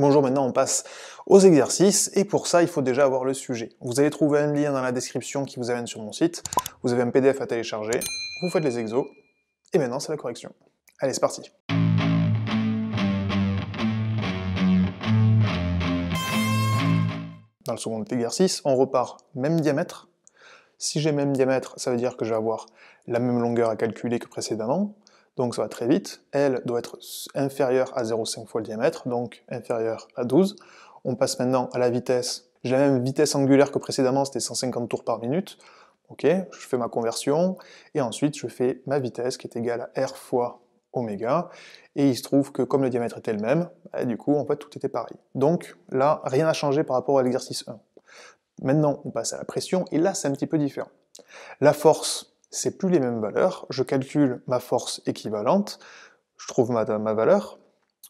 Bonjour, maintenant on passe aux exercices et pour ça il faut déjà avoir le sujet. Vous allez trouver un lien dans la description qui vous amène sur mon site, vous avez un PDF à télécharger, vous faites les exos et maintenant c'est la correction. Allez c'est parti Dans le second exercice, on repart même diamètre. Si j'ai même diamètre, ça veut dire que je vais avoir la même longueur à calculer que précédemment donc ça va très vite. elle doit être inférieure à 0,5 fois le diamètre, donc inférieure à 12. On passe maintenant à la vitesse. J'ai la même vitesse angulaire que précédemment, c'était 150 tours par minute. Ok, je fais ma conversion, et ensuite je fais ma vitesse qui est égale à R fois ω, et il se trouve que comme le diamètre était le même, bah, du coup en fait tout était pareil. Donc là, rien n'a changé par rapport à l'exercice 1. Maintenant, on passe à la pression, et là c'est un petit peu différent. La force, c'est plus les mêmes valeurs. Je calcule ma force équivalente, je trouve ma, ma valeur.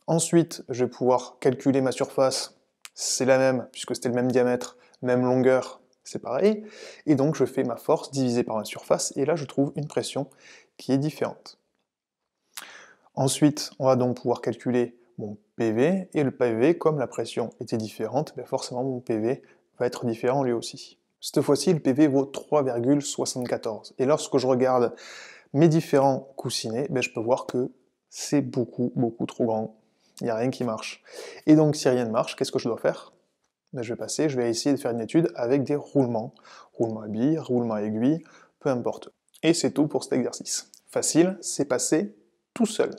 Ensuite, je vais pouvoir calculer ma surface, c'est la même, puisque c'était le même diamètre, même longueur, c'est pareil. Et donc je fais ma force divisée par ma surface, et là je trouve une pression qui est différente. Ensuite, on va donc pouvoir calculer mon PV, et le PV, comme la pression était différente, ben, forcément mon PV va être différent lui aussi. Cette fois-ci, le PV vaut 3,74. Et lorsque je regarde mes différents coussinets, ben, je peux voir que c'est beaucoup, beaucoup trop grand. Il n'y a rien qui marche. Et donc, si rien ne marche, qu'est-ce que je dois faire ben, Je vais passer, je vais essayer de faire une étude avec des roulements. Roulement à billes, roulement à aiguilles, peu importe. Et c'est tout pour cet exercice. Facile, c'est passé tout seul.